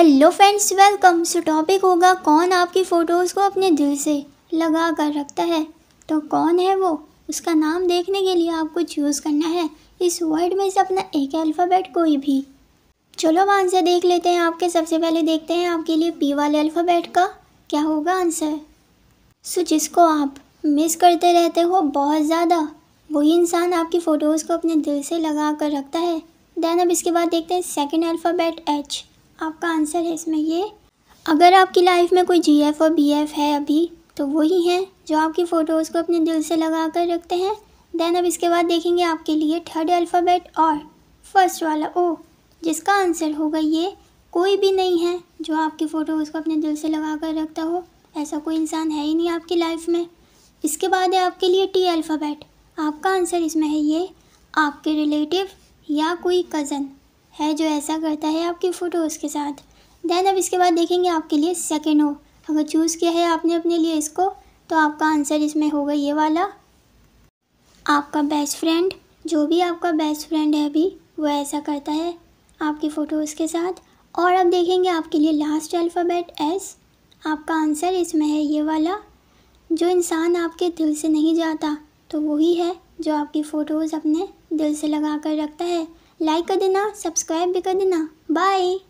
hello friends welcome so topic होगा कौन आपकी फ़ोटोज़ को अपने दिल से लगा कर रखता है तो कौन है वो उसका नाम देखने के लिए आपको चूज़ करना है इस वर्ड में से अपना एक अल्फ़ाबेट कोई भी चलो अब आंसर देख लेते हैं आपके सबसे पहले देखते हैं आपके लिए पी वाले अल्फ़ाबेट का क्या होगा आंसर सो जिसको आप मिस करते रहते हो बहुत ज़्यादा वही इंसान आपकी फ़ोटोज़ को अपने दिल से लगा कर रखता है देन अब इसके बाद देखते हैं सेकेंड अल्फ़ाबेट एच आपका आंसर है इसमें ये अगर आपकी लाइफ में कोई जी एफ और बी एफ है अभी तो वही हैं जो आपकी फ़ोटोज़ को अपने दिल से लगा कर रखते हैं देन अब इसके बाद देखेंगे आपके लिए थर्ड अल्फ़ाबेट और फर्स्ट वाला ओ जिसका आंसर होगा ये कोई भी नहीं है जो आपकी फ़ोटोज़ को अपने दिल से लगा कर रखता हो ऐसा कोई इंसान है ही नहीं आपकी लाइफ में इसके बाद है आपके लिए टी अल्फ़ाबेट आपका आंसर इसमें है ये आपके रिलेटिव या कोई कज़न है जो ऐसा करता है आपकी फ़ोटोज़ के साथ देन अब इसके बाद देखेंगे आपके लिए सेकेंड हो अगर चूज़ किया है आपने अपने लिए इसको तो आपका आंसर इसमें होगा ये वाला आपका बेस्ट फ्रेंड जो भी आपका बेस्ट फ्रेंड है अभी वो ऐसा करता है आपकी फ़ोटोज़ के साथ और अब देखेंगे आपके लिए लास्ट अल्फ़ाबेट एस आपका आंसर इसमें है ये वाला जो इंसान आपके दिल से नहीं जाता तो वही है जो आपकी फ़ोटोज़ अपने दिल से लगा कर रखता है लाइक कर देना सब्सक्राइब भी कर देना बाय